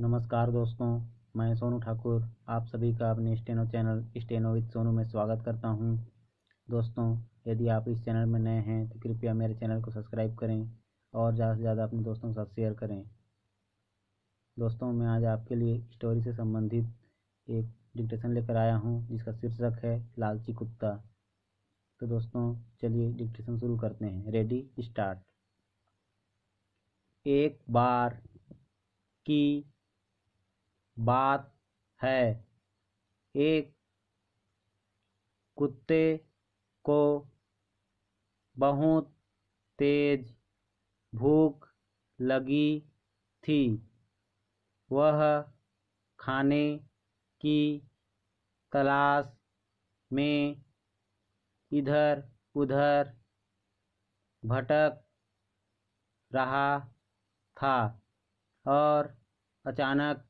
नमस्कार दोस्तों मैं सोनू ठाकुर आप सभी का अपने steno channel steno with Sonu में स्वागत करता हूं दोस्तों यदि आप इस चैनल में नए हैं तो कृपया मेरे चैनल को सब्सक्राइब करें और ज़्यादा से ज़्यादा अपने दोस्तों के साथ शेयर करें दोस्तों मैं आज आपके लिए स्टोरी से संबंधित एक डिक्टेशन लेकर आया हूँ जिसका शीर्षक है लालची कुत्ता तो दोस्तों चलिए डिक्टेशन शुरू करते हैं रेडी स्टार्ट एक बार की बात है एक कुत्ते को बहुत तेज भूख लगी थी वह खाने की तलाश में इधर उधर भटक रहा था और अचानक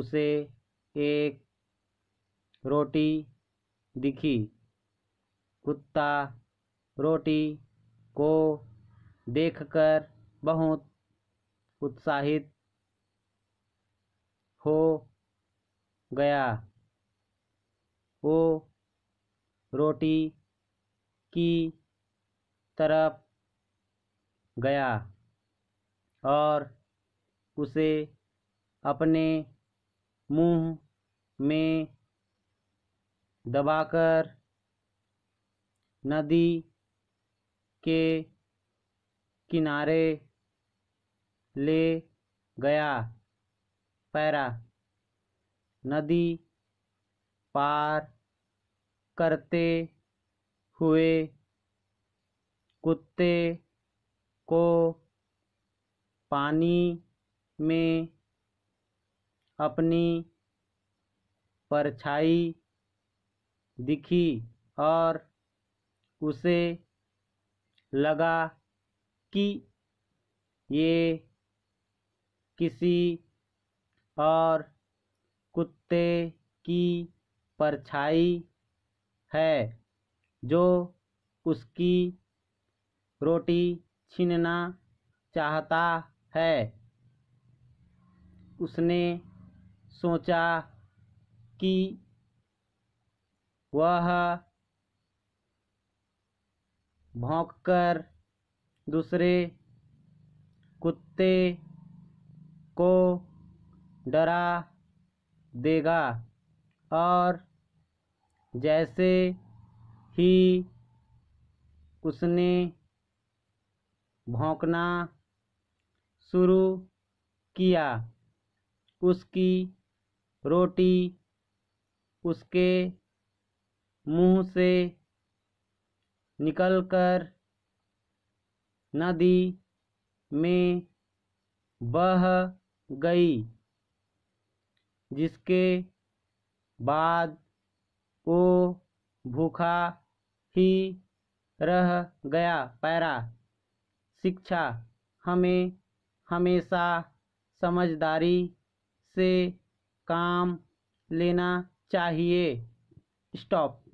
उसे एक रोटी दिखी कुत्ता रोटी को देखकर बहुत उत्साहित हो गया वो रोटी की तरफ गया और उसे अपने मुंह में दबाकर नदी के किनारे ले गया पैरा नदी पार करते हुए कुत्ते को पानी में अपनी परछाई दिखी और उसे लगा कि ये किसी और कुत्ते की परछाई है जो उसकी रोटी छीनना चाहता है उसने सोचा कि वह भौंककर दूसरे कुत्ते को डरा देगा और जैसे ही उसने भौंकना शुरू किया उसकी रोटी उसके मुंह से निकलकर नदी में बह गई जिसके बाद वो भूखा ही रह गया पैरा शिक्षा हमें हमेशा समझदारी से काम लेना चाहिए स्टॉप